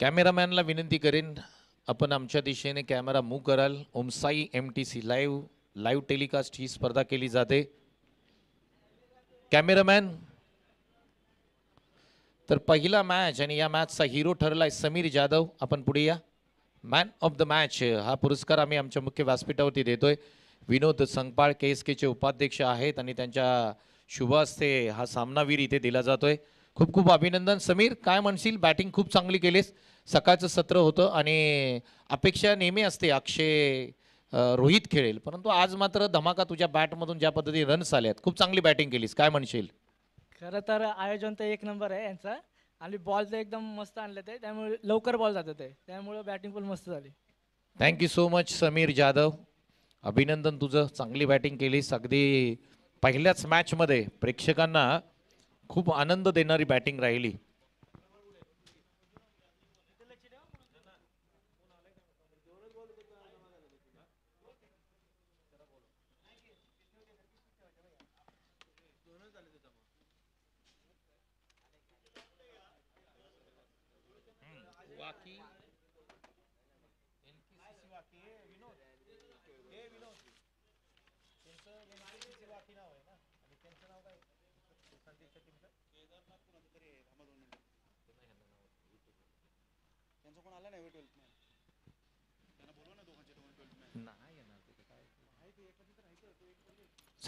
कॅमेरामॅनला विनंती करेन आपण आमच्या दिशेने कॅमेरा मूव्ह कराल Omsai M T C live live telecast ही स्पर्धा केली जाते कॅमेरामॅन तर पहिला मॅच आणि या मॅचचा हिरो ठरलाय समीर जाधव आपण पुढे या मॅन ऑफ द मॅच हा पुरस्कार आम्ही आमच्या मुख्य व्यासपीठावरती देतोय विनोद संपाळ के एस केचे उपाध्यक्ष आहेत आणि त्यांच्या शुभ हा सामनावीर इथे दिला जातोय खूप खूप अभिनंदन समीर काय म्हणशील बॅटिंग खूप चांगली केलीस सकाळचं सत्र होतं आणि अपेक्षा नेहमी असते अक्षय रोहित खेळेल परंतु आज मात्र धमाका तुझ्या बॅटमधून ज्या पद्धती रन्स आले खूप चांगली बॅटिंग केलीस काय म्हणशील खरं तर आयोजन तर एक नंबर आहे यांचा आणि बॉल तर एकदम मस्त आणले ते त्यामुळे लवकर बॉल जात होते त्यामुळे बॅटिंग पण मस्त झाली thank you so much Sameer Jadhav अभिनंदन तुझं चांगली बॅटिंग केलीस अगदी पहिल्याच मॅचमध्ये प्रेक्षकांना खूप आनंद देणारी बॅटिंग राहिली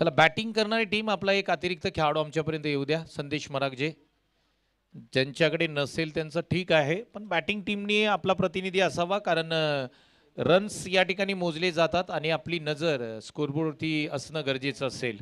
चला बॅटिंग करणारी टीम आपला एक अतिरिक्त खेळाडू आमच्यापर्यंत येऊ द्या संदेश मरागजे ज्यांच्याकडे नसेल त्यांचं ठीक आहे पण बॅटिंग टीमने आपला प्रतिनिधी असावा कारण रन्स या ठिकाणी मोजले जातात आणि आपली नजर स्कोरबोर्डवरती असणं गरजेचं असेल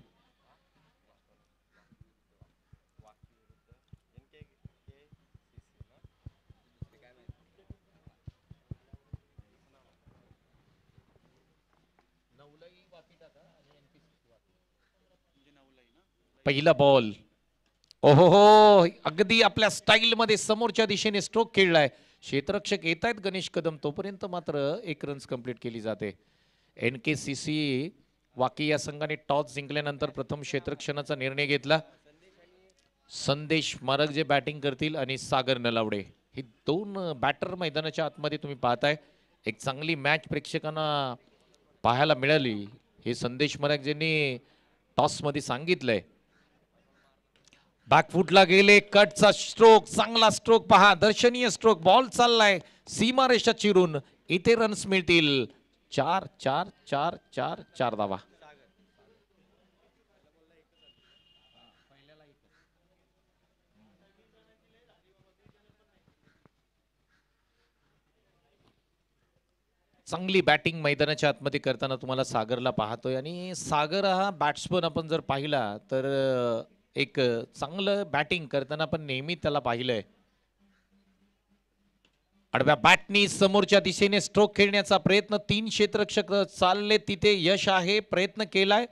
पहिला बॉल ओहो हो अगदी आपल्या स्टाईलमध्ये समोरच्या दिशेने स्ट्रोक खेळलाय क्षेत्ररक्षक येत आहेत गणेश कदम तोपर्यंत मात्र एक रन्स कंप्लीट केली जाते एन के सी सी वाकी या संघाने टॉस जिंकल्यानंतर प्रथम क्षेत्रक्षणाचा निर्णय घेतला संदेश मारक जे बॅटिंग करतील आणि सागर नलावडे हे दोन बॅटर मैदानाच्या आतमध्ये तुम्ही पाहताय एक चांगली मॅच प्रेक्षकांना पाहायला मिळाली हे संदेश मराक ज्यांनी टॉसमध्ये सांगितलंय बॅकफूटला गेले कटचा स्ट्रोक चांगला स्ट्रोक पहा दर्शनीय स्ट्रोक बॉल चाललाय सीमारेषा चिरून इथे रन्स मिळतील चार चार चार चार चार धावा चांगली बॅटिंग मैदानाच्या आतमध्ये करताना तुम्हाला सागरला पाहतोय आणि सागर हा बॅट्समन आपण जर पाहिला तर एक चांगलं बॅटिंग करताना पण नेहमी त्याला पाहिलंय आडव्या बॅटनी समोरच्या दिशेने स्ट्रोक खेळण्याचा प्रयत्न तीन क्षेत्रक्षक चालले तिथे यश आहे प्रयत्न केलाय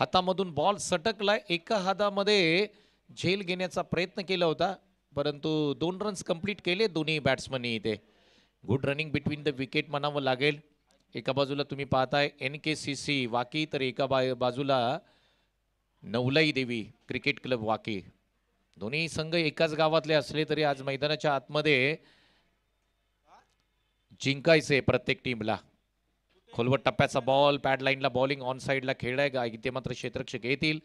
हातामधून बॉल सटकलाय एका हातामध्ये झेल घेण्याचा प्रयत्न केला होता परंतु दोन रन्स कंप्लीट केले दोन्ही बॅट्समन इथे good running between the wicket म्हणावं लागेल एका बाजूला तुम्ही पाहताय N K C C Waki तर एका बाजूला नवलाई देवी क्रिकेट क्लब वाके दोन्ही संघ एकाच गावातले असले तरी आज मैदानाच्या आतमध्ये जिंकायचे प्रत्येक टीमला खोलवर टप्प्याचा बॉल पॅड लाईनला बॉलिंग ऑन साईडला खेळ आहे का इथे मात्र क्षेत्रक्षक येतील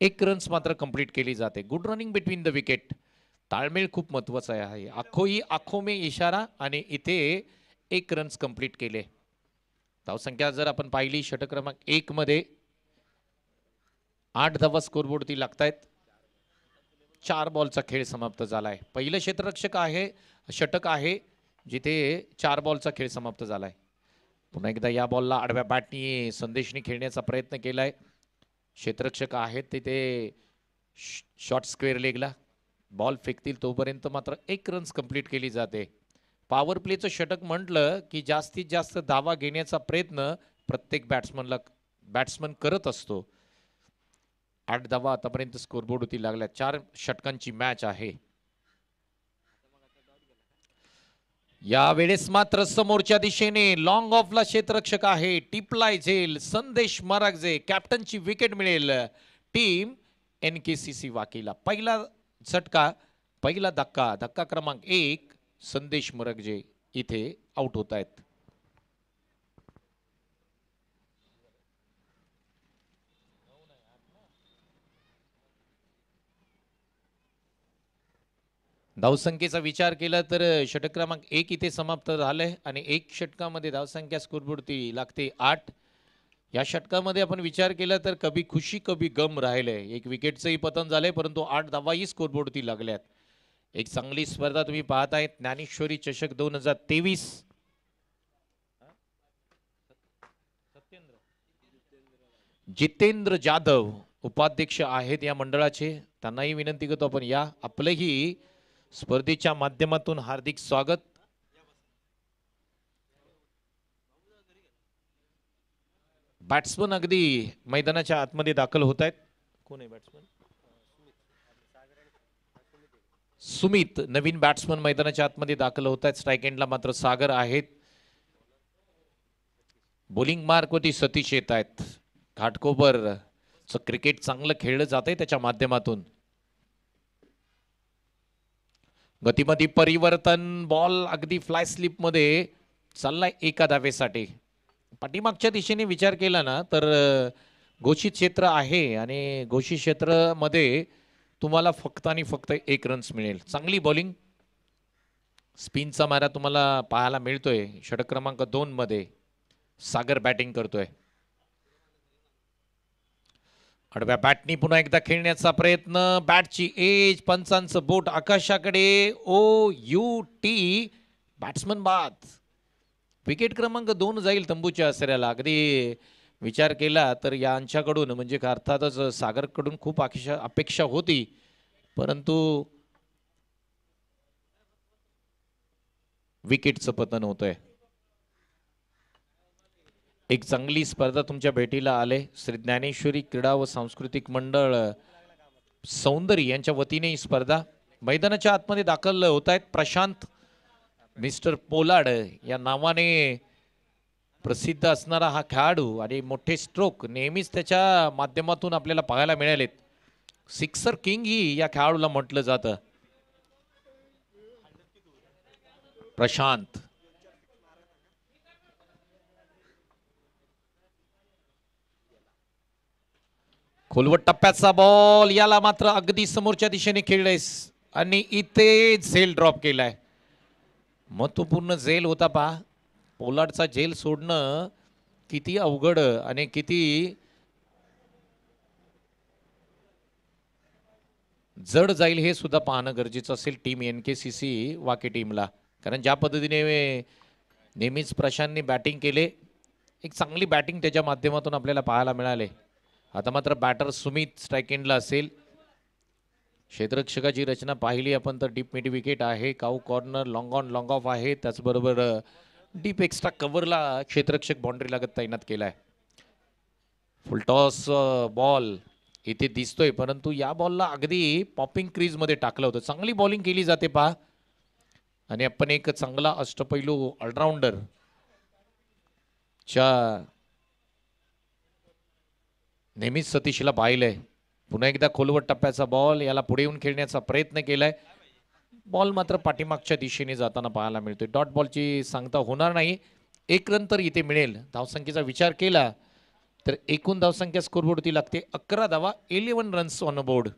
एक रन्स मात्र कंप्लीट केली जाते good running between the wicket ताळमेळ खूप महत्वाचा आहे आखोई आखो मे इशारा आणि इथे एक रन्स कंप्लीट केले धावसंख्या जर आपण पाहिली षटक्रमांक एक मध्ये आठ धावा स्कोरबोर्डती लागतायत चार बॉलचा खेळ समाप्त झाला आहे पहिलं क्षेत्ररक्षक आहे षटक आहे जिथे चार बॉलचा खेळ समाप्त झाला आहे पुन्हा एकदा या बॉलला आडव्या बॅटनी संदेशनी खेळण्याचा प्रयत्न केला आहे क्षेत्ररक्षक आहेत तिथे शॉर्ट स्क्वेअर लेगला बॉल फेकतील तोपर्यंत मात्र एक रन्स कंप्लीट केली जाते पॉवर प्लेचं षटक म्हटलं की जास्तीत जास्त धावा घेण्याचा प्रयत्न प्रत्येक बॅट्समनला बॅट्समन करत असतो आठ धावा आतापर्यंत स्कोरबोर्ड होती लागल्या चार षटकांची मॅच आहे यावेळेस मात्र समोरच्या दिशेने लॉंग ऑफला क्षेत्ररक्षक आहे टिपलाय झेल संदेश मरागजे कॅप्टनची विकेट मिळेल team N K C C वाकेला पहिला झटका पहिला धक्का धक्का क्रमांक एक संदेश मरगजे इथे आउट होत आहेत धावसंख्येचा विचार केला तर षटक क्रमांक एक इथे समाप्त झालंय आणि एक षटकामध्ये धावसंख्या स्कुरबुडती लागते आठ या षटकामध्ये आपण विचार केला तर कभी खुशी कभी गम राहिले एक विकेटचंही पतन झालंय परंतु आठ धावाही स्कोरबोर्डती लागल्यात एक चांगली स्पर्धा तुम्ही आहे ज्ञानेश्वरी चषक दोन हजार तेवीस जितेंद्र जाधव उपाध्यक्ष आहेत या मंडळाचे त्यांनाही विनंती करतो आपण या आपलंही स्पर्धेच्या माध्यमातून हार्दिक स्वागत बॅट्समन अगदी मैदानाच्या आतमध्ये दाखल होत आहेत कोण आहे बॅट्समन सुमित नवीन बॅट्समन मैदानाच्या आतमध्ये दाखल होत आहेत स्ट्राईक एंडला मात्र सागर आहेत बॉलिंग मार्कवरती सतीश येत आहेत घाटकोपर क्रिकेट चांगलं खेळलं जात आहे त्याच्या माध्यमातून गतीमध्ये परिवर्तन बॉल अगदी फ्लाय स्लिपमध्ये चाललाय एका धावेसाठी पाठीमागच्या दिशेने विचार केला ना तर घोषित क्षेत्र आहे आणि घोषित मध्ये तुम्हाला फक्त आणि फक्त एक रन्स मिळेल चांगली बॉलिंग स्पिनचा मारा तुम्हाला पाहायला मिळतोय षटक क्रमांक दोनमध्ये सागर बॅटिंग करतोय आडव्या बॅटनी पुन्हा एकदा खेळण्याचा प्रयत्न बॅटची एज पंचांचं बोट आकाशाकडे ओ यू टी बॅट्समन बाद विकेट क्रमांक दोन जाईल तंबूच्या आसऱ्याला अगदी विचार केला तर यांच्याकडून म्हणजे अर्थातच सागरकडून खूप अपेक्षा अपेक्षा होती परंतु विकेटचं पतन होतंय एक चांगली स्पर्धा तुमच्या भेटीला आले श्री ज्ञानेश्वरी क्रीडा व सांस्कृतिक मंडळ सौंदर्य यांच्या वतीने ही स्पर्धा मैदानाच्या आतमध्ये दाखल होत आहेत प्रशांत मिस्टर पोलाड या नावाने प्रसिद्ध असणारा हा खेळाडू आणि मोठे स्ट्रोक नेहमीच त्याच्या माध्यमातून आपल्याला पाहायला मिळालेत सिक्सर किंग ही या खेळाडूला म्हटलं जातं प्रशांत खोलवट टप्प्याचा बॉल याला मात्र अगदी समोरच्या दिशेने खेळलेस आणि इथे झेल ड्रॉप केलाय महत्वपूर्ण झेल होता पहा पोलाडचा झेल सोडणं किती अवघड आणि किती जड जाईल हे सुद्धा पाहणं गरजेचं असेल team N K C C Wake टीमला कारण ज्या पद्धतीने नेहमीच प्रशांतनी बॅटिंग केले एक चांगली बॅटिंग त्याच्या माध्यमातून आपल्याला पाहायला मिळाले आता मात्र बॅटर सुमित स्ट्रायकेंडला असेल क्षेत्ररक्षकाची रचना पाहिली आपण तर डीप मिड विकेट आहे cow corner long on long off आहे त्याचबरोबर डीप एक्स्ट्रा कव्हरला क्षेत्रक्षक बाउंड्री लागत तैनात केला आहे फुलटॉस बॉल इथे दिसतोय परंतु या बॉलला अगदी पॉपिंग क्रीजमध्ये टाकलं होतं चांगली बॉलिंग केली जाते पहा आणि आपण एक चांगला अष्टपैलू ऑलराऊंडर च्या नेहमीच सतीशला पाहिलंय पुन्हा एकदा खोलवर टप्प्याचा बॉल याला पुढे येऊन खेळण्याचा प्रयत्न केलाय बॉल मात्र पाठीमागच्या दिशेने जाताना पाहायला मिळतोय डॉट बॉलची सांगता होणार नाही एक रन तर इथे मिळेल धावसंख्येचा विचार केला तर एकूण धावसंख्या ती लागते अकरा धावा इलेव्हन रन्स ऑन बोर्ड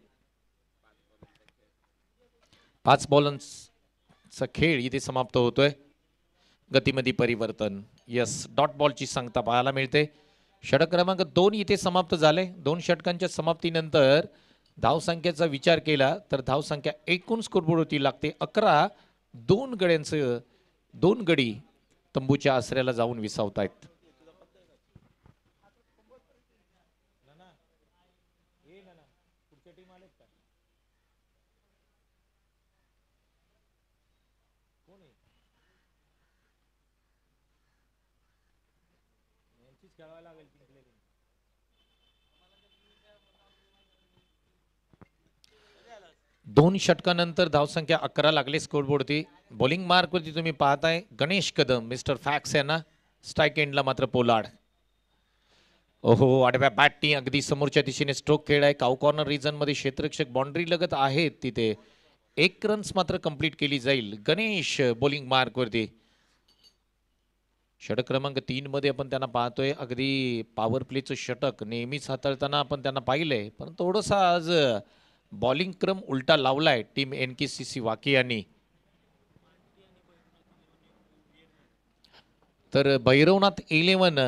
पाच बॉलन्सचा खेळ इथे समाप्त होतोय गतीमध्ये परिवर्तन यस डॉट बॉलची सांगता पाहायला मिळते षटक क्रमांक दोन इथे समाप्त झाले दोन षटकांच्या समाप्तीनंतर धावसंख्येचा विचार केला तर धावसंख्या एकूण होती लागते अकरा दोन गड्यांचं दोन गडी तंबूच्या आसऱ्याला जाऊन विसावतायत दोन षटकानंतर धावसंख्या अकरा लागली स्कोरबोर्डवरती बॉलिंग मार्कवरती तुम्ही पाहताय गणेश कदम मिस्टर फॅक्स यांना स्ट्राईक एंडला मात्र पोलाड ओहो आडव्या बॅटनी अगदी समोरच्या दिशेने स्ट्रोक खेळ आहे काऊ कॉर्नर रिजनमध्ये क्षेत्रक्षक बाउंड्री लगत आहेत तिथे एक रन्स मात्र कंप्लीट केली जाईल गणेश बॉलिंग मार्कवरती षटक क्रमांक तीन मध्ये आपण त्यांना पाहतोय अगदी पॉवर प्लेचं षटक नेहमीच हाताळताना आपण त्यांना पाहिलंय पण थोडंसं आज बॉलिंग क्रम उलटा लावलाय team N K C C Waki यांनी तर भैरवनाथ इलेवन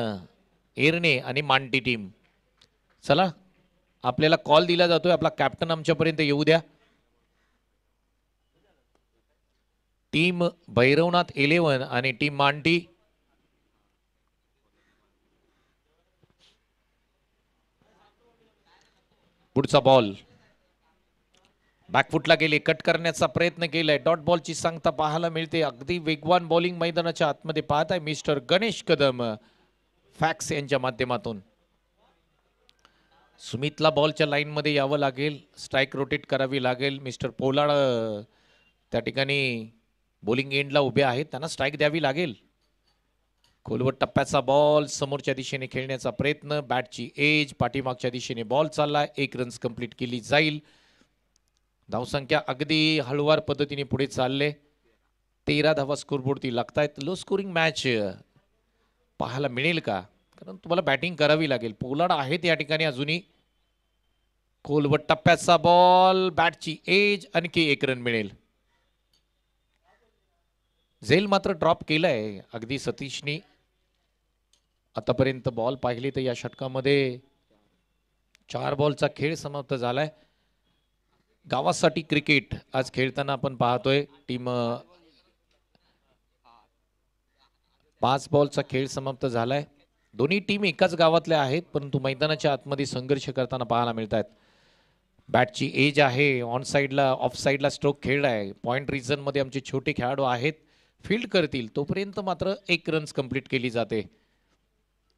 एरणे आणि मांटी टीम चला आपल्याला कॉल दिला जातोय आपला कॅप्टन आमच्यापर्यंत येऊ द्या टीम भैरवनाथ इलेवन आणि टीम मांटी पुढचा बॉल बॅकफुटला गेले कट करण्याचा प्रयत्न केलाय डॉट बॉलची सांगता पाहायला मिळते अगदी वेगवान बॉलिंग मैदानाच्या आतमध्ये पाहत आहे मिस्टर गणेश कदम फॅक्स यांच्या माध्यमातून सुमितला बॉलच्या लाईनमध्ये यावं लागेल स्ट्राईक रोटेट करावी लागेल मिस्टर पोलाड त्या ठिकाणी बॉलिंग एंडला उभे आहेत त्यांना स्ट्राईक द्यावी लागेल खोलवर टप्प्याचा बॉल समोरच्या दिशेने खेळण्याचा प्रयत्न बॅटची एज पाठीमागच्या दिशेने बॉल चालला एक रन्स कंप्लीट केली जाईल धावसंख्या अगदी हळुवार पद्धतीने पुढे चालले तेरा धावा लागत आहेत लो स्कोरिंग मॅच पाहायला मिळेल का कारण तुम्हाला बॅटिंग करावी लागेल पोलाड आहेत या ठिकाणी अजूनही कोलवट टप्प्याचा बॉल बॅटची एज आणखी एक रन मिळेल झेल मात्र ड्रॉप केलाय अगदी सतीशनी आतापर्यंत बॉल पाहिले तर या षटकामध्ये चार बॉलचा खेळ समाप्त झालाय गावासाठी क्रिकेट आज खेळताना आपण पाहतोय टीम पाच बॉलचा खेळ समाप्त झालाय दोन्ही टीम एकाच गावातल्या आहेत परंतु मैदानाच्या आतमध्ये संघर्ष करताना पाहायला मिळत आहेत बॅटची एज आहे ऑन साईडला ऑफ साईडला स्ट्रोक खेळ आहे पॉईंट मध्ये आमचे छोटे खेळाडू आहेत फील्ड करतील तोपर्यंत मात्र एक रन्स कंप्लीट केली जाते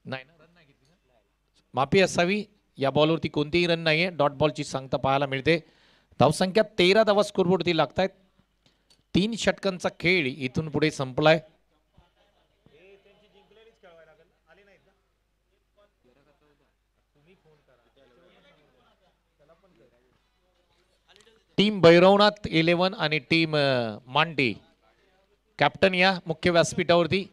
नाही माफी असावी या बॉलवरती कोणतीही रन नाही आहे डॉट बॉलची सांगता पाहायला मिळते धावसंख्या तेरा धावा स्कोरबोर्डती लागत आहेत तीन षटकांचा खेळ इथून पुढे संपलाय टीम भैरवनाथ इलेवन आणि टीम मांडी कॅप्टन या मुख्य व्यासपीठावरती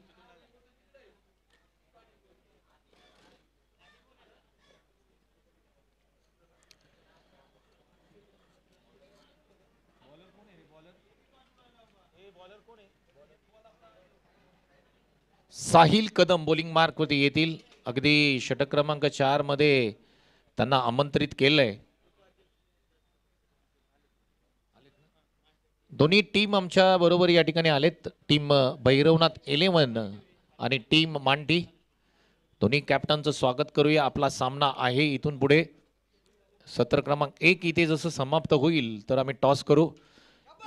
साहिल कदम बॉलिंग मार्कवरती येतील अगदी षटक क्रमांक चार मध्ये त्यांना आमंत्रित केलंय दोन्ही टीम आमच्या बरोबर या ठिकाणी आलेत टीम भैरवनाथ इलेव्हन आणि टीम मांडी दोन्ही कॅप्टनचं स्वागत करूया आपला सामना आहे इथून पुढे सत्र क्रमांक एक इथे जसं समाप्त होईल तर आम्ही टॉस करू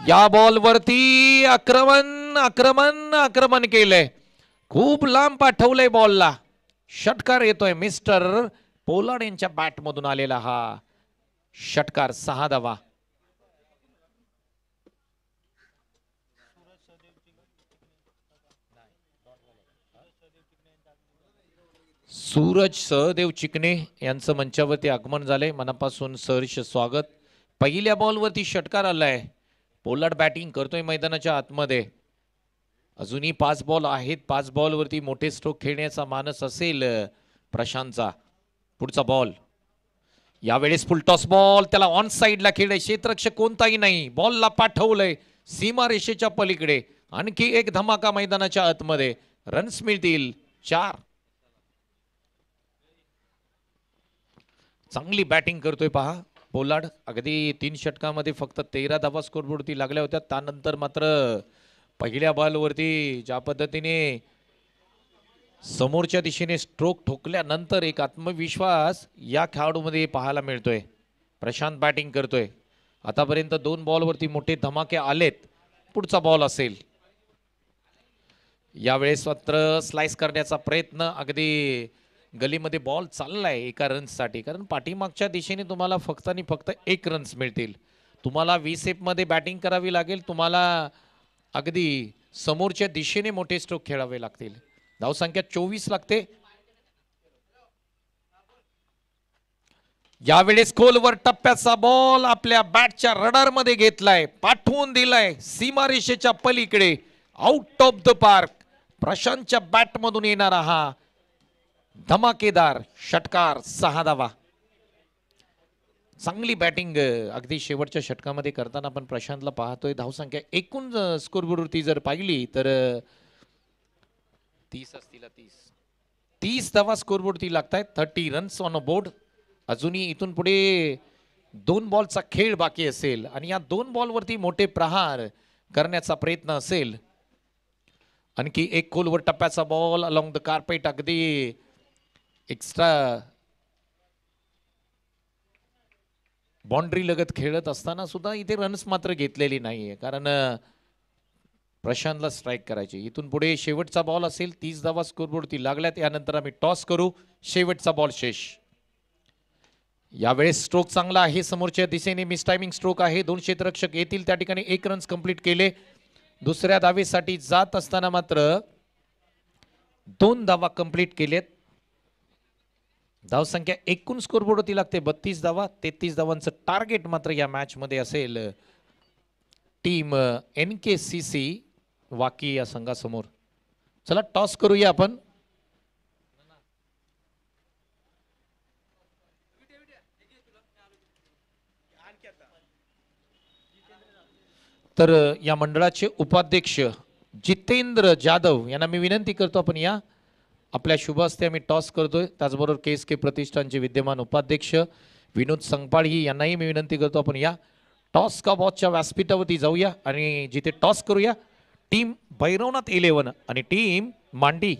या बॉलवरती आक्रमण आक्रमण आक्रमण केलंय खूप लांब पाठवलंय बॉलला षटकार येतोय मिस्टर पोलाड यांच्या बॅटमधून आलेला हा षटकार सहा दवा सूरज सहदेव चिकणे यांचं मंचावरती आगमन झालंय मनापासून सहर्ष स्वागत पहिल्या बॉलवरती षटकार आलाय पोलाड बॅटिंग करतोय मैदानाच्या आतमध्ये अजूनही पाच बॉल आहेत पाच बॉलवरती मोठे स्ट्रोक खेळण्याचा मानस असेल प्रशांतचा पुढचा बॉल यावेळेस फुल टॉस बॉल त्याला ऑन साईडला खेळ क्षेत्ररक्षक कोणताही नाही बॉलला पाठवलंय सीमा रेषेच्या पलीकडे आणखी एक धमाका मैदानाच्या आतमध्ये रन्स मिळतील चार चांगली बॅटिंग करतोय पहा पोलाड अगदी तीन षटकामध्ये फक्त तेरा धावा स्कोरबोर्डवरती लागल्या होत्या त्यानंतर मात्र पहिल्या बॉलवरती ज्या पद्धतीने समोरच्या दिशेने स्ट्रोक ठोकल्यानंतर एक आत्मविश्वास या खेळाडूमध्ये पाहायला मिळतोय प्रशांत बॅटिंग करतोय आतापर्यंत दोन बॉलवरती मोठे धमाके आलेत पुढचा बॉल असेल यावेळेस मात्र स्लाइस करण्याचा प्रयत्न अगदी गलीमध्ये बॉल चाललाय एका साठी कारण पाठीमागच्या दिशेने तुम्हाला फक्त आणि फक्त एक रन्स मिळतील तुम्हाला वी मध्ये बॅटिंग करावी लागेल तुम्हाला अगदी समोरच्या दिशेने मोठे स्ट्रोक खेळावे लागतील धावसंख्या चोवीस लागते यावेळेस खोलवर टप्प्याचा बॉल आपल्या बॅटच्या रडारमध्ये घेतलाय पाठवून दिलाय सीमारेषेच्या पलीकडे आउट ऑफ द पार्क प्रशांतच्या बॅटमधून येणारा हा धमाकेदार षटकार सहा धावा चांगली बॅटिंग अगदी शेवटच्या षटकामध्ये करताना आपण प्रशांतला पाहतोय धावसंख्या एकूण स्कोरबोर्डवरती जर पाहिली तर तीस असतील तीस तीस धावा स्कोरबोर्डती लागत thirty runs on a board अजूनही इथून पुढे दोन बॉलचा खेळ बाकी असेल आणि या दोन बॉलवरती मोठे प्रहार करण्याचा प्रयत्न असेल आणखी एक खोलवर टप्प्याचा बॉल अलॉंग द कार्पेट अगदी एक्स्ट्रा बाउंड्री लगत खेळत असताना सुद्धा इथे रन्स मात्र घेतलेली नाही आहे कारण प्रशांतला स्ट्राईक करायची इथून पुढे शेवटचा बॉल असेल तीस धावा ती लागल्यात त्यानंतर आम्ही टॉस करू शेवटचा बॉल शेष यावेळेस स्ट्रोक चांगला आहे समोरच्या दिशेने मिस टायमिंग स्ट्रोक आहे दोन क्षेत्ररक्षक येतील त्या ठिकाणी एक रन्स कंप्लीट केले दुसऱ्या दावेसाठी जात असताना मात्र दोन धावा कंप्लीट केलेत धावसंख्या एकूण बोर्ड होती लागते बत्तीस धावा तेहतीस धावांचं टार्गेट मात्र या मॅचमध्ये असेल team N K C C वाकी या संघासमोर चला टॉस करूया आपण तर या मंडळाचे उपाध्यक्ष जितेंद्र जाधव यांना मी विनंती करतो आपण या आपल्या शुभ हस्ते आम्ही टॉस करतोय त्याचबरोबर एस के प्रतिष्ठानचे विद्यमान उपाध्यक्ष विनोद संगपाळी यांनाही मी विनंती करतो आपण या टॉस का बॉसच्या व्यासपीठावरती जाऊया आणि जिथे टॉस करूया टीम भैरवनाथ इलेवन आणि टीम मांडी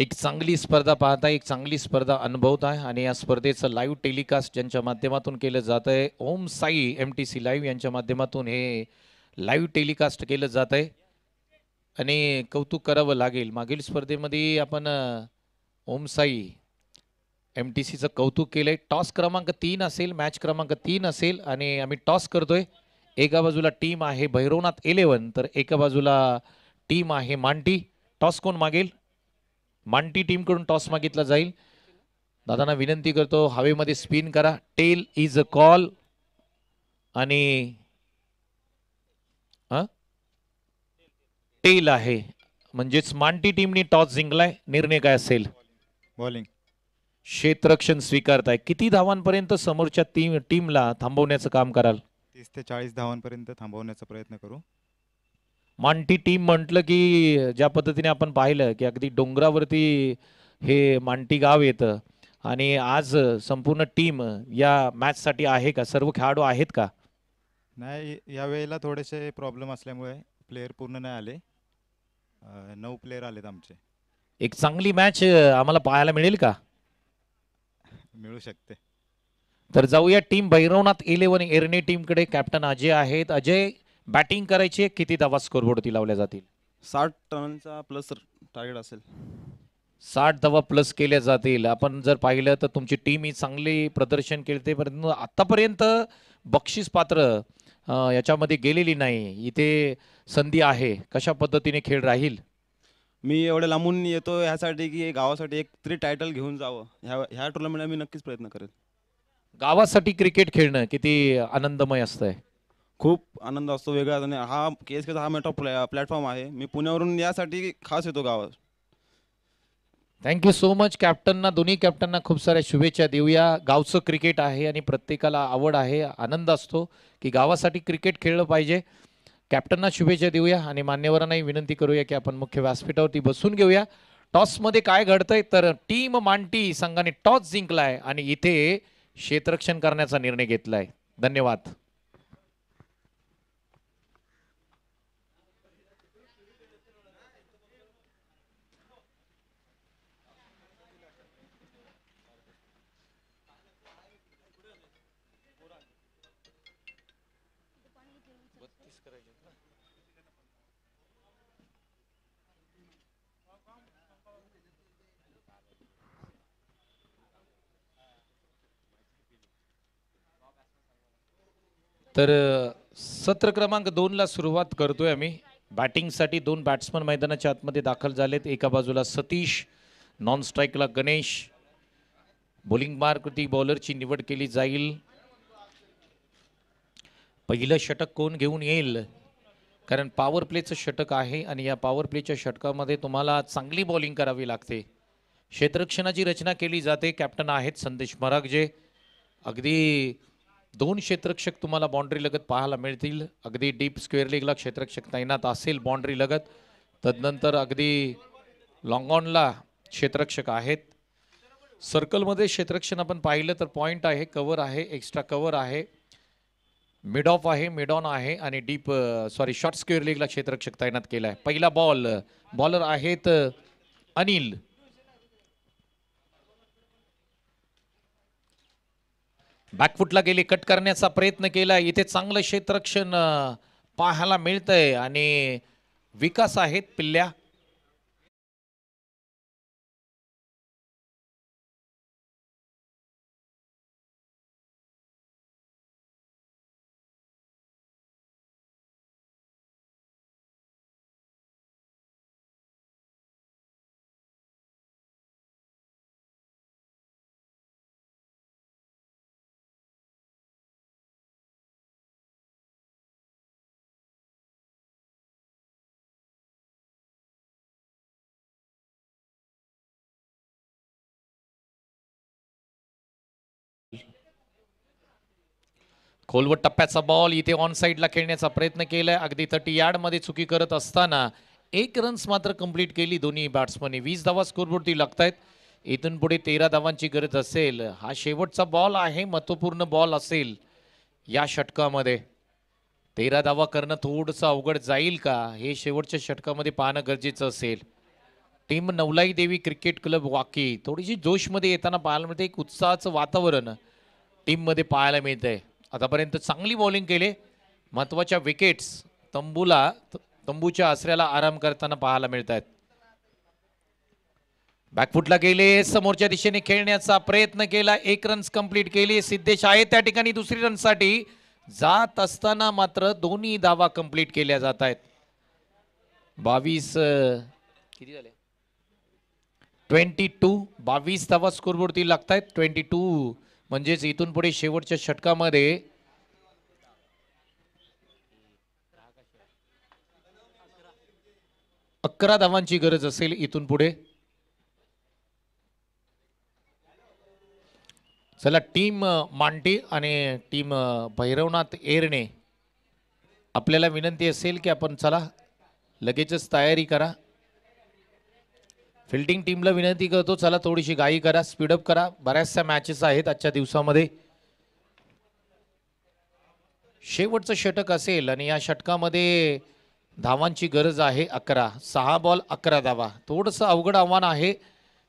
एक चांगली स्पर्धा पाहत एक चांगली स्पर्धा अनुभवत आहे आणि या स्पर्धेचं लाईव्ह टेलिकास्ट ज्यांच्या माध्यमातून केलं जात आहे Om Sai M T C live यांच्या माध्यमातून हे लाईव्ह टेलिकास्ट केलं जात आहे आणि कौतुक करावं लागेल मागील स्पर्धेमध्ये आपण ओम साई एम टी सीचं कौतुक केलं आहे टॉस क्रमांक तीन असेल मॅच क्रमांक तीन असेल आणि आम्ही टॉस करतोय एका बाजूला टीम आहे भैरवनाथ इलेवन तर एका बाजूला टीम आहे मांटी टॉस कोण मागेल मांटी कडून टॉस मागितला जाईल दादांना विनंती करतो हवेमध्ये स्पिन करा टेल इज अ कॉल आणि टेल आहे म्हणजेच मांटी टीमनी टॉस जिंकलाय निर्णय काय असेल बॉलिंग क्षेत्रक्षण स्वीकारताय किती धावांपर्यंत समोरच्या टीम टीमला थांबवण्याचं काम कराल तीस ते चाळीस धावांपर्यंत थांबवण्याचा प्रयत्न करू मांटी टीम म्हटलं की ज्या पद्धतीने आपण पाहिलं की अगदी डोंगरावरती हे मांटी गाव येतं आणि आज संपूर्ण टीम या मॅचसाठी आहे का सर्व खेळाडू आहेत का नाही वेळेला थोडेसे प्रॉब्लेम असल्यामुळे प्लेयर पूर्ण नाही आले नऊ प्लेयर आलेत आमचे एक चांगली मॅच आम्हाला पाहायला मिळेल का मिळू शकते तर जाऊया टीम भैरवनाथ इलेव्हन एरणे टीमकडे कॅप्टन अजय आहेत अजय बॅटिंग करायची किती किती धावा होती लावल्या जातील साठ रनचा प्लस टार्गेट असेल साठ धावा प्लस केल्या जातील आपण जर पाहिलं तर तुमची टीम ही चांगली प्रदर्शन केले परंतु आतापर्यंत बक्षीस पात्र याच्यामध्ये गेलेली नाही इथे संधी आहे कशा पद्धतीने खेळ राहील मी एवढ्या लांबून येतो ह्यासाठी की गावासाठी एक तरी टायटल घेऊन जावं ह्या ह्या टुर्नामेंटला मी नक्कीच प्रयत्न करेन गावासाठी क्रिकेट खेळणं किती आनंदमय असतंय खूप आनंद असतो वेगळा आणि हा के एस हा मेट्रो प्लॅ प्लॅटफॉर्म आहे मी पुण्यावरून यासाठी खास येतो गावात थँक्यू सो मच कॅप्टनना दोन्ही कॅप्टनना खूप साऱ्या शुभेच्छा देऊया गावचं क्रिकेट आहे आणि प्रत्येकाला आवड आहे आनंद असतो की गावासाठी क्रिकेट खेळलं पाहिजे कॅप्टनना शुभेच्छा देऊया आणि मान्यवरांनाही विनंती करूया की आपण मुख्य व्यासपीठावरती बसून घेऊया टॉसमध्ये काय घडतंय तर टीम मांटी संघाने टॉस जिंकलाय आणि इथे क्षेत्ररक्षण करण्याचा निर्णय घेतलाय धन्यवाद तर सत्र क्रमांक दोनला सुरुवात करतोय आम्ही बॅटिंगसाठी दोन बॅट्समन मैदानाच्या आतमध्ये दाखल झालेत एका बाजूला सतीश नॉन स्ट्राईकला गणेश बॉलिंग बॉलर बॉलरची निवड केली जाईल पहिलं षटक कोण घेऊन येईल कारण पॉवर प्लेचं षटक आहे आणि या पॉवर प्लेच्या षटकामध्ये तुम्हाला चांगली बॉलिंग करावी लागते क्षेत्ररक्षणाची रचना केली जाते कॅप्टन आहेत संदेश मराग जे अगदी दोन क्षेत्रक्षक तुम्हाला बाँड्री लगत पाहायला मिळतील अगदी डीप स्क्वेअर लीगला क्षेत्रक्षक तैनात असेल बाँड्री लगत तदनंतर अगदी लॉंगॉनला क्षेत्रक्षक आहेत सर्कलमध्ये क्षेत्रक्षण आपण पाहिलं तर पॉईंट आहे कवर आहे एक्स्ट्रा कवर आहे मिड ऑफ आहे मिड ऑन आहे आणि डीप सॉरी शॉर्ट स्क्वेअर लीगला क्षेत्रक्षक तैनात केला आहे पहिला बॉल बॉलर आहेत अनिल बॅकफुटला गेली कट करण्याचा प्रयत्न केला इथे चांगलं क्षेत्रक्षण पाहायला मिळतंय आणि विकास आहेत पिल्ल्या खोलवट टप्प्याचा बॉल इथे ऑन साईडला खेळण्याचा प्रयत्न केलाय अगदी थर्टी यार्डमध्ये चुकी करत असताना एक रन्स मात्र कंप्लीट केली दोन्ही बॅट्समनने वीस धावा स्कोरवरती लागत आहेत इथून पुढे तेरा धावांची गरज असेल हा शेवटचा बॉल आहे महत्त्वपूर्ण बॉल असेल या षटकामध्ये तेरा धावा करणं थोडंसं अवघड जाईल का हे शेवटच्या षटकामध्ये पाहणं गरजेचं असेल टीम नवलाई देवी क्रिकेट क्लब वाकी थोडीशी जोशमध्ये येताना पाहायला मिळते एक उत्साहाचं वातावरण टीममध्ये पाहायला मिळतंय आतापर्यंत चांगली बॉलिंग केले महत्त्वाच्या विकेट्स तंबूला तंबूच्या आसऱ्याला आराम करताना पाहायला मिळत आहेत बॅकफुटला गेले समोरच्या दिशेने खेळण्याचा प्रयत्न केला एक रन्स कंप्लीट केली सिद्धेश आहे त्या ठिकाणी दुसरी रनसाठी जात असताना मात्र दोन्ही दावा कंप्लीट केल्या जात आहेत बावीस किती झाले ट्वेंटी टू बावीस धावा स्कोरबोर्डती लागत आहेत ट्वेंटी टू म्हणजेच इथून पुढे शेवटच्या षटकामध्ये अकरा धावांची गरज असेल इथून पुढे चला टीम मांटी आणि टीम भैरवनाथ एरणे आपल्याला विनंती असेल की आपण चला लगेचच तयारी करा फिल्डिंग टीमला विनंती करतो चला थोडीशी गाई करा स्पीडअप करा बऱ्याचशा मॅचेस आहेत आजच्या दिवसामध्ये शेवटचं षटक असेल आणि या षटकामध्ये धावांची गरज आहे अकरा सहा बॉल अकरा धावा थोडंसं अवघड आव्हान आहे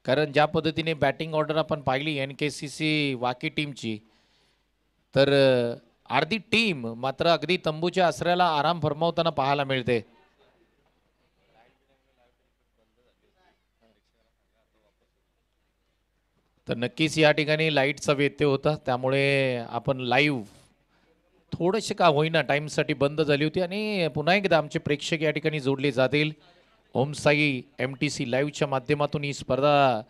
कारण ज्या पद्धतीने बॅटिंग ऑर्डर आपण पाहिली एन के सी सी वाकी टीमची तर अर्धी टीम मात्र अगदी तंबूच्या आसऱ्याला आराम फरमावताना पाहायला मिळते तर नक्कीच या ठिकाणी लाईटचा व्यत्यय होता त्यामुळे आपण लाईव्ह थोडेसे का होईना टाईमसाठी बंद झाली होती आणि पुन्हा एकदा आमचे प्रेक्षक या ठिकाणी जोडले जातील ओमसाई एम टी सी लाईव्हच्या माध्यमातून ही स्पर्धा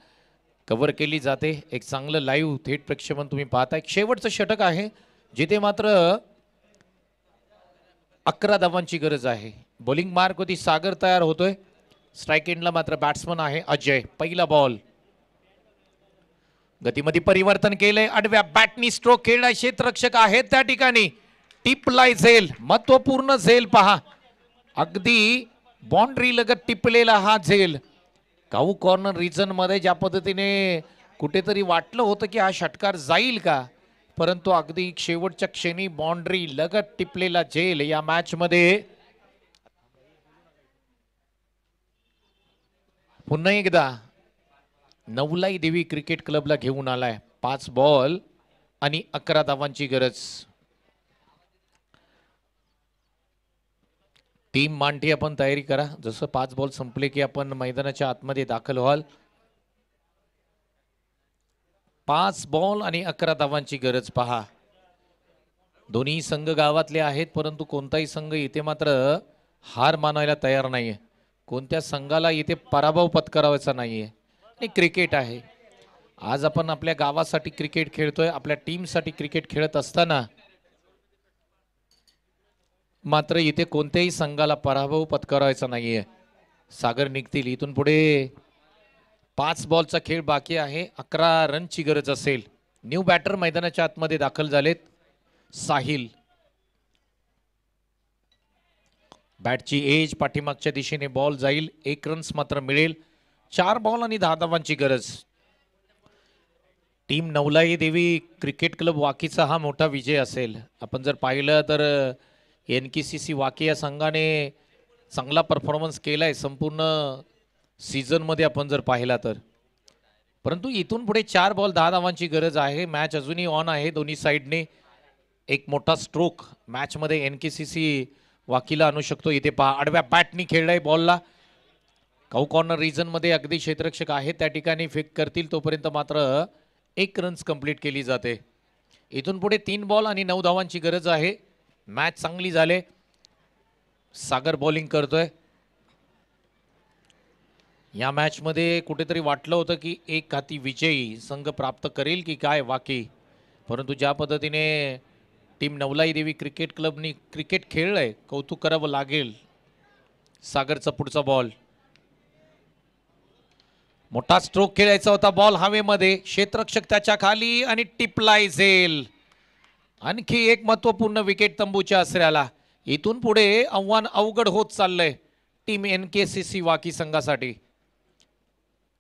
कव्हर केली जाते एक चांगलं लाईव्ह थेट प्रक्षेपण तुम्ही एक शेवटचं षटक आहे जिथे मात्र अकरा धावांची गरज आहे बॉलिंग मार्क होती सागर तयार होतोय स्ट्राईक एंडला मात्र बॅट्समन आहे अजय पहिला बॉल गतीमध्ये परिवर्तन केलंय आडव्या बॅटनी स्ट्रोक खेळला क्षेत्ररक्षक आहेत त्या ठिकाणी टिपलाय झेल महत्वपूर्ण झेल पहा अगदी बाउंड्री लगत टिपलेला हा झेल काऊ कॉर्नर मध्ये ज्या पद्धतीने कुठेतरी वाटलं होतं की हा षटकार जाईल का परंतु अगदी शेवटच्या क्षणी बाउंड्री लगत टिपलेला झेल या मॅचमध्ये पुन्हा एकदा नवलाई देवी क्रिकेट क्लबला घेऊन आलाय पाच बॉल आणि अकरा धावांची गरज टीम मांडी आपण तयारी करा जसं पाच बॉल संपले की आपण मैदानाच्या आतमध्ये दाखल व्हाल पाच बॉल आणि अकरा धावांची गरज पहा दोन्ही संघ गावातले आहेत परंतु कोणताही संघ इथे मात्र हार मानायला तयार नाहीये कोणत्या संघाला इथे पराभव पत्करावायचा नाहीये आणि क्रिकेट आहे आज आपण आपल्या गावासाठी क्रिकेट खेळतोय आपल्या टीमसाठी क्रिकेट खेळत असताना मात्र इथे कोणत्याही संघाला पराभव पत्करायचा नाहीये सागर निघतील इथून पुढे पाच बॉलचा खेळ बाकी आहे अकरा रनची गरज असेल न्यू बॅटर मैदानाच्या आतमध्ये दाखल झालेत साहिल बॅटची एज पाठीमागच्या दिशेने बॉल जाईल एक रन्स मात्र मिळेल चार बॉल आणि दहा धावांची गरज टीम नवलाई देवी क्रिकेट क्लब वाकीचा हा मोठा विजय असेल आपण जर पाहिलं तर एन के सी सी वाकी या संघाने चांगला परफॉर्मन्स केला आहे संपूर्ण सीझनमध्ये आपण जर पाहिला तर परंतु इथून पुढे चार बॉल दहा धावांची गरज आहे मॅच अजूनही ऑन आहे दोन्ही साईडने एक मोठा स्ट्रोक मॅचमध्ये एन के सी सी वाकीला आणू शकतो इथे पहा आडव्या बॅटनी खेळलाय बॉलला कॉर्नर रिजनमध्ये अगदी क्षेत्ररक्षक आहेत त्या ठिकाणी फेक करतील तोपर्यंत मात्र एक रन्स कंप्लीट केली जाते इथून पुढे तीन बॉल आणि नऊ धावांची गरज आहे मॅच चांगली झाले सागर बॉलिंग करतोय या मॅचमध्ये कुठेतरी वाटलं होतं की एक हाती विजयी संघ प्राप्त करेल की काय वाकी परंतु ज्या पद्धतीने टीम नवलाई देवी क्रिकेट क्लबनी क्रिकेट खेळलं आहे कौतुक करावं लागेल सागरचा पुढचा बॉल मोठा स्ट्रोक खेळायचा होता बॉल हवेमध्ये क्षेत्रक्षक त्याच्या खाली आणि टिपलाय झेल आणखी एक महत्वपूर्ण विकेट तंबूच्या आश्रयाला इथून पुढे आव्हान अवघड होत चाललंय team N K C C वाकी संघासाठी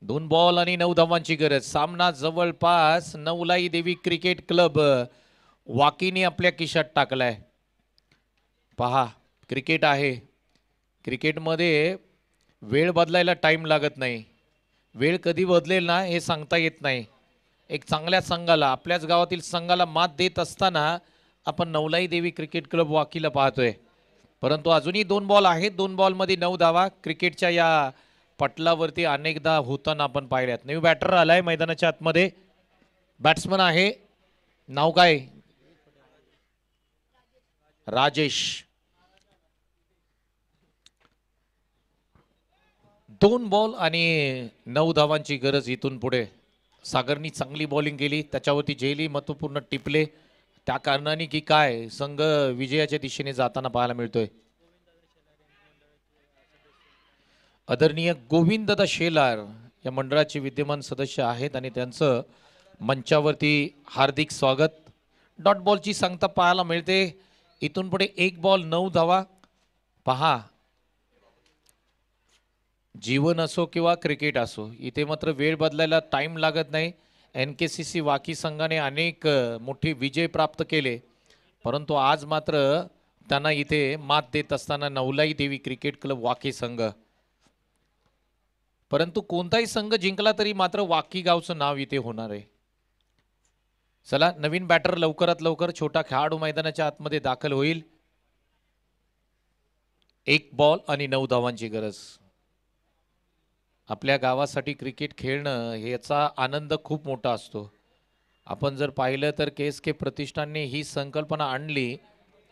दोन बॉल आणि नऊ धावांची गरज सामना जवळपास नवलाई देवी क्रिकेट क्लब वाकीने आपल्या किशात टाकलाय पहा क्रिकेट आहे क्रिकेटमध्ये वेळ बदलायला टाईम लागत नाही वेळ कधी बदलेल ना हे सांगता येत नाही एक चांगल्या संघाला आपल्याच गावातील संघाला मात देत असताना आपण नवलाई देवी क्रिकेट क्लब वाकीला पाहतोय परंतु अजूनही दोन बॉल आहेत दोन बॉलमध्ये नऊ धावा क्रिकेटच्या या पटलावरती अनेकदा होताना आपण पाहिल्यात नवी बॅटर आलाय मैदानाच्या आतमध्ये बॅट्समन आहे नाव काय राजेश दोन बॉल आणि नऊ धावांची गरज इथून पुढे सागरनी चांगली बॉलिंग केली त्याच्यावरती झेली महत्त्वपूर्ण टिपले त्या कारणाने की काय संघ विजयाच्या दिशेने जाताना पाहायला मिळतोय आदरणीय गोविंददा शेलार या मंडळाचे विद्यमान सदस्य आहेत आणि त्यांचं मंचावरती हार्दिक स्वागत डॉट बॉलची सांगता पाहायला मिळते इथून पुढे एक बॉल नऊ धावा पहा जीवन असो किंवा क्रिकेट असो इथे मात्र वेळ बदलायला टाईम लागत नाही एन के सी सी वाकी संघाने अनेक मोठे विजय प्राप्त केले परंतु आज मात्र त्यांना इथे मात देत असताना नवलाई देवी क्रिकेट क्लब वाकी संघ परंतु कोणताही संघ जिंकला तरी मात्र वाकी गावचं नाव इथे होणार आहे चला नवीन बॅटर लवकरात लवकर छोटा खेळाडू मैदानाच्या आतमध्ये दाखल होईल एक बॉल आणि नऊ धावांची गरज आपल्या गावासाठी क्रिकेट खेळणं ह्याचा आनंद खूप मोठा असतो आपण जर पाहिलं तर एस के प्रतिष्ठानने ही संकल्पना आणली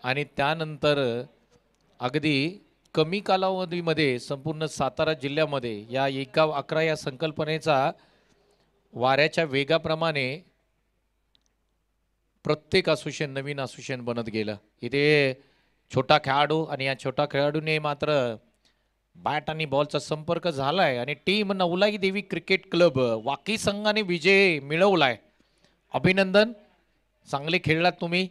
आणि त्यानंतर अगदी कमी कालावधीमध्ये संपूर्ण सातारा जिल्ह्यामध्ये या एका अकरा या संकल्पनेचा वाऱ्याच्या वेगाप्रमाणे प्रत्येक असोशियन नवीन असोशियन बनत गेलं इथे छोटा खेळाडू आणि या छोटा खेळाडूने मात्र बॅट आणि बॉलचा संपर्क झालाय आणि टीम नवलाई देवी क्रिकेट क्लब वाकी संघाने विजय मिळवलाय अभिनंदन चांगले खेळलात तुम्ही